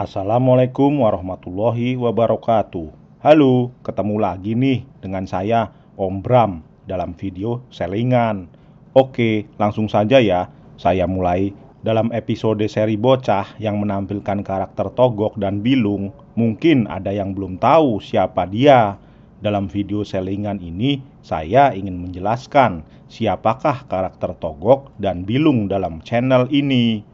Assalamualaikum warahmatullahi wabarakatuh. Halo, ketemu lagi nih dengan saya Om Bram dalam video selingan. Oke, langsung saja ya. Saya mulai dalam episode seri bocah yang menampilkan karakter Togok dan Bilung. Mungkin ada yang belum tahu siapa dia. Dalam video selingan ini, saya ingin menjelaskan siapakah karakter Togok dan Bilung dalam channel ini.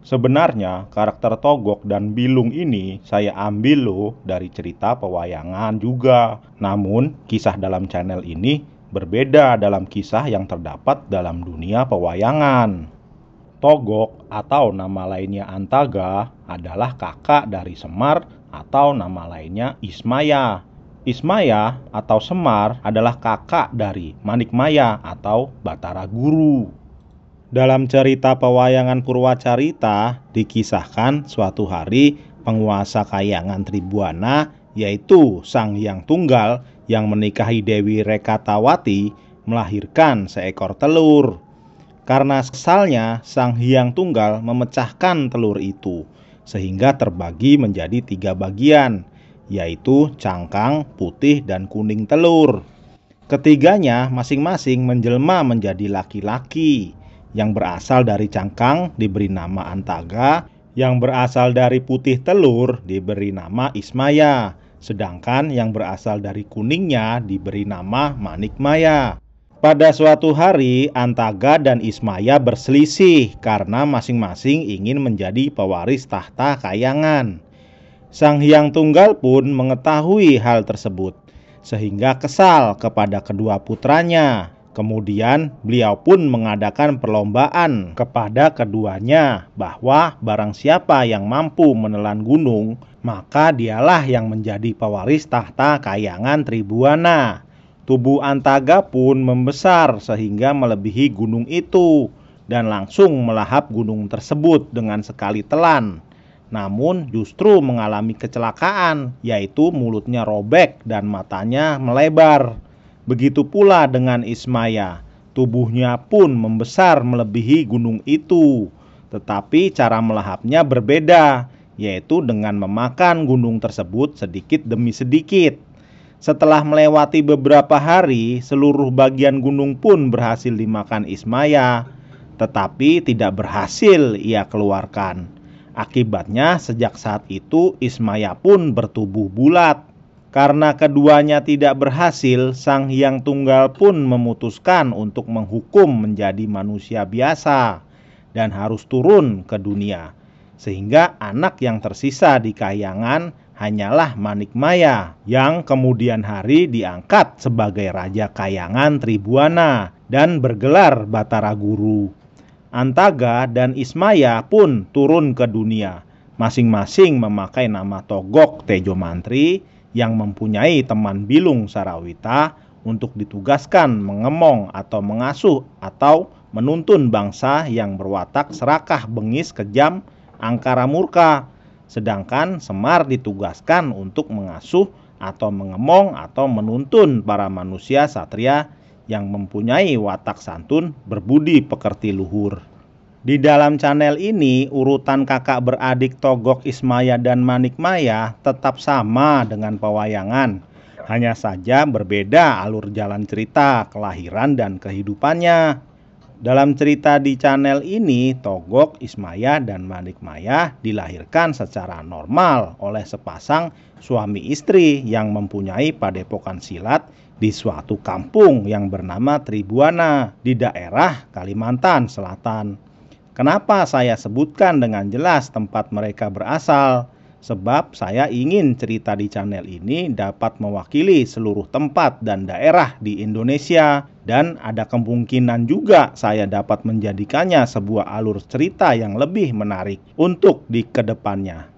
Sebenarnya karakter Togok dan Bilung ini saya ambil loh dari cerita pewayangan juga. Namun kisah dalam channel ini berbeda dalam kisah yang terdapat dalam dunia pewayangan. Togok atau nama lainnya Antaga adalah kakak dari Semar atau nama lainnya Ismaya. Ismaya atau Semar adalah kakak dari Manikmaya atau Batara Guru. Dalam cerita pewayangan Purwacarita dikisahkan suatu hari penguasa kayangan Tribuana yaitu Sang Hyang Tunggal yang menikahi Dewi Rekatawati melahirkan seekor telur. Karena kesalnya Sang Hyang Tunggal memecahkan telur itu sehingga terbagi menjadi tiga bagian yaitu cangkang, putih, dan kuning telur. Ketiganya masing-masing menjelma menjadi laki-laki yang berasal dari cangkang diberi nama Antaga, yang berasal dari putih telur diberi nama Ismaya, sedangkan yang berasal dari kuningnya diberi nama Manikmaya. Pada suatu hari, Antaga dan Ismaya berselisih karena masing-masing ingin menjadi pewaris tahta Kayangan. Sang Hyang Tunggal pun mengetahui hal tersebut, sehingga kesal kepada kedua putranya Kemudian beliau pun mengadakan perlombaan kepada keduanya bahwa barang siapa yang mampu menelan gunung, maka dialah yang menjadi pewaris tahta kayangan Tribuana. Tubuh Antaga pun membesar sehingga melebihi gunung itu dan langsung melahap gunung tersebut dengan sekali telan. Namun justru mengalami kecelakaan yaitu mulutnya robek dan matanya melebar. Begitu pula dengan Ismaya, tubuhnya pun membesar melebihi gunung itu, tetapi cara melahapnya berbeda, yaitu dengan memakan gunung tersebut sedikit demi sedikit. Setelah melewati beberapa hari, seluruh bagian gunung pun berhasil dimakan Ismaya, tetapi tidak berhasil ia keluarkan. Akibatnya, sejak saat itu Ismaya pun bertubuh bulat. Karena keduanya tidak berhasil, sang Hyang tunggal pun memutuskan untuk menghukum menjadi manusia biasa dan harus turun ke dunia. Sehingga anak yang tersisa di kahyangan hanyalah Manikmaya yang kemudian hari diangkat sebagai raja Kayangan Tribuana dan bergelar Batara Guru. Antaga dan Ismaya pun turun ke dunia, masing-masing memakai nama Togok Tejo Mantri yang mempunyai teman bilung Sarawita untuk ditugaskan mengemong atau mengasuh atau menuntun bangsa yang berwatak serakah bengis kejam angkara murka sedangkan Semar ditugaskan untuk mengasuh atau mengemong atau menuntun para manusia satria yang mempunyai watak santun berbudi pekerti luhur. Di dalam channel ini, urutan kakak beradik Togok Ismaya dan Manik Maya tetap sama dengan pewayangan. Hanya saja berbeda alur jalan cerita, kelahiran, dan kehidupannya. Dalam cerita di channel ini, Togok, Ismaya, dan Manik Maya dilahirkan secara normal oleh sepasang suami istri yang mempunyai padepokan silat di suatu kampung yang bernama Tribuana di daerah Kalimantan Selatan. Kenapa saya sebutkan dengan jelas tempat mereka berasal? Sebab saya ingin cerita di channel ini dapat mewakili seluruh tempat dan daerah di Indonesia dan ada kemungkinan juga saya dapat menjadikannya sebuah alur cerita yang lebih menarik untuk di kedepannya.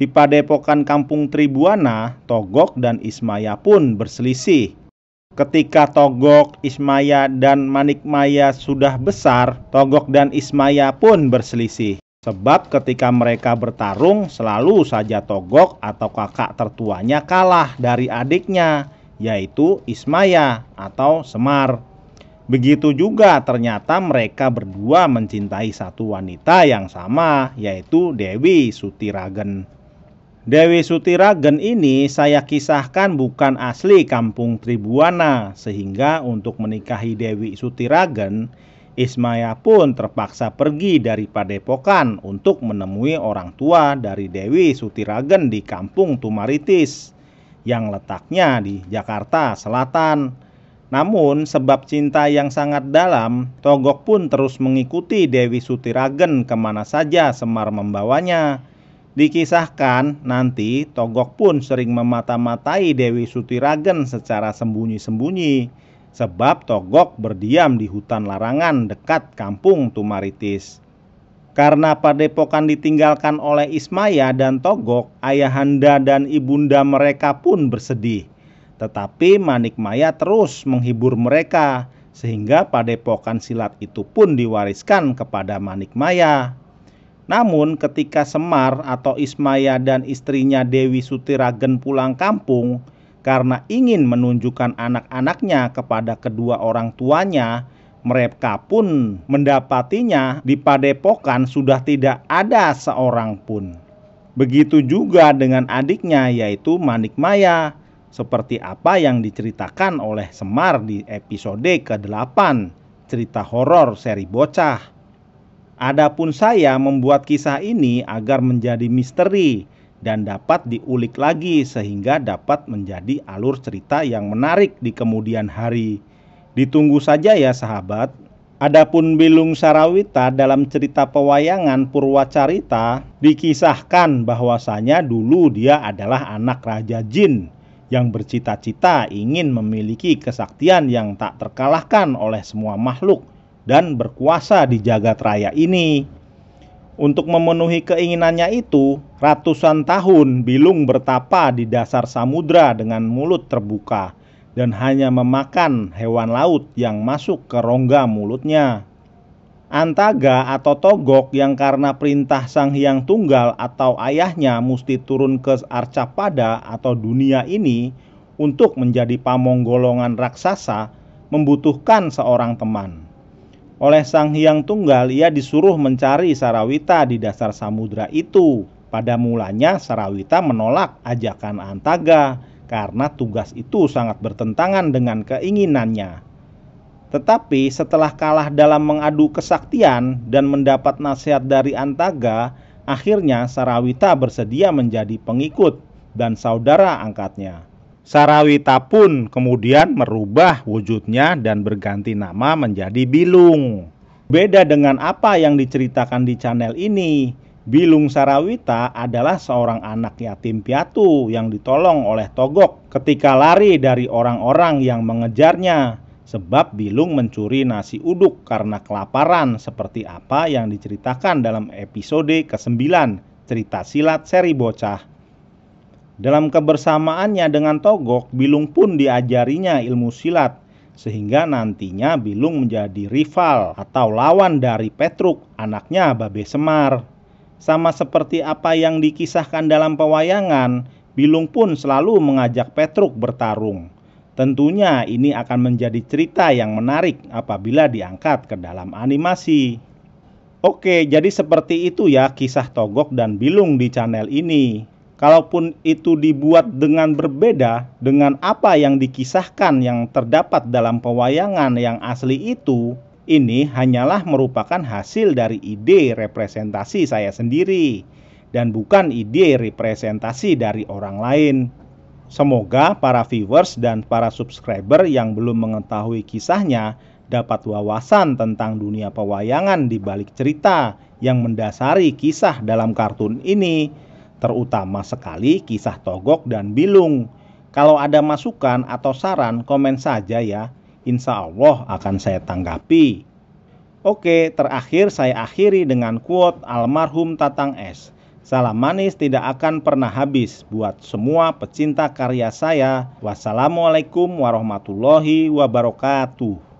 Di Padepokan Kampung Tribuana, Togok dan Ismaya pun berselisih Ketika Togok, Ismaya, dan Manikmaya sudah besar, Togok dan Ismaya pun berselisih. Sebab ketika mereka bertarung, selalu saja Togok atau kakak tertuanya kalah dari adiknya, yaitu Ismaya atau Semar. Begitu juga ternyata mereka berdua mencintai satu wanita yang sama, yaitu Dewi Sutiragen. Dewi Sutiragen ini saya kisahkan bukan asli kampung Tribuana, sehingga untuk menikahi Dewi Sutiragen, Ismaya pun terpaksa pergi dari Padepokan untuk menemui orang tua dari Dewi Sutiragen di kampung Tumaritis yang letaknya di Jakarta Selatan. Namun sebab cinta yang sangat dalam, Togok pun terus mengikuti Dewi Sutiragen kemana saja Semar membawanya Dikisahkan nanti Togok pun sering memata-matai Dewi Sutiragen secara sembunyi-sembunyi sebab Togok berdiam di hutan larangan dekat kampung Tumaritis. Karena padepokan ditinggalkan oleh Ismaya dan Togok, ayahanda dan ibunda mereka pun bersedih. Tetapi Manik Maya terus menghibur mereka sehingga padepokan silat itu pun diwariskan kepada Manik Maya. Namun ketika Semar atau Ismaya dan istrinya Dewi Sutiragen pulang kampung karena ingin menunjukkan anak-anaknya kepada kedua orang tuanya, mereka pun mendapatinya di padepokan sudah tidak ada seorang pun. Begitu juga dengan adiknya yaitu Manik Maya. seperti apa yang diceritakan oleh Semar di episode ke-8 cerita horor seri bocah. Adapun saya membuat kisah ini agar menjadi misteri dan dapat diulik lagi sehingga dapat menjadi alur cerita yang menarik di kemudian hari. Ditunggu saja ya sahabat. Adapun Bilung Sarawita dalam cerita pewayangan Purwacarita dikisahkan bahwasanya dulu dia adalah anak raja jin yang bercita-cita ingin memiliki kesaktian yang tak terkalahkan oleh semua makhluk dan berkuasa di jagat raya ini. Untuk memenuhi keinginannya itu, ratusan tahun Bilung bertapa di dasar samudra dengan mulut terbuka dan hanya memakan hewan laut yang masuk ke rongga mulutnya. Antaga atau Togok yang karena perintah Sang Hyang Tunggal atau ayahnya mesti turun ke arca pada atau dunia ini untuk menjadi pamong golongan raksasa membutuhkan seorang teman oleh Sang Hyang Tunggal ia disuruh mencari Sarawita di dasar samudra itu. Pada mulanya Sarawita menolak ajakan Antaga karena tugas itu sangat bertentangan dengan keinginannya. Tetapi setelah kalah dalam mengadu kesaktian dan mendapat nasihat dari Antaga, akhirnya Sarawita bersedia menjadi pengikut dan saudara angkatnya. Sarawita pun kemudian merubah wujudnya dan berganti nama menjadi Bilung. Beda dengan apa yang diceritakan di channel ini, Bilung Sarawita adalah seorang anak yatim piatu yang ditolong oleh Togok ketika lari dari orang-orang yang mengejarnya sebab Bilung mencuri nasi uduk karena kelaparan seperti apa yang diceritakan dalam episode ke-9 cerita silat seri bocah dalam kebersamaannya dengan Togok, Bilung pun diajarinya ilmu silat, sehingga nantinya Bilung menjadi rival atau lawan dari Petruk, anaknya Babe Semar. Sama seperti apa yang dikisahkan dalam pewayangan, Bilung pun selalu mengajak Petruk bertarung. Tentunya ini akan menjadi cerita yang menarik apabila diangkat ke dalam animasi. Oke, jadi seperti itu ya kisah Togok dan Bilung di channel ini. Kalaupun itu dibuat dengan berbeda dengan apa yang dikisahkan yang terdapat dalam pewayangan yang asli itu, ini hanyalah merupakan hasil dari ide representasi saya sendiri dan bukan ide representasi dari orang lain. Semoga para viewers dan para subscriber yang belum mengetahui kisahnya dapat wawasan tentang dunia pewayangan di balik cerita yang mendasari kisah dalam kartun ini terutama sekali kisah Togok dan Bilung. Kalau ada masukan atau saran, komen saja ya. Insya Allah akan saya tanggapi. Oke, terakhir saya akhiri dengan quote almarhum Tatang S. Salam manis tidak akan pernah habis buat semua pecinta karya saya. Wassalamualaikum warahmatullahi wabarakatuh.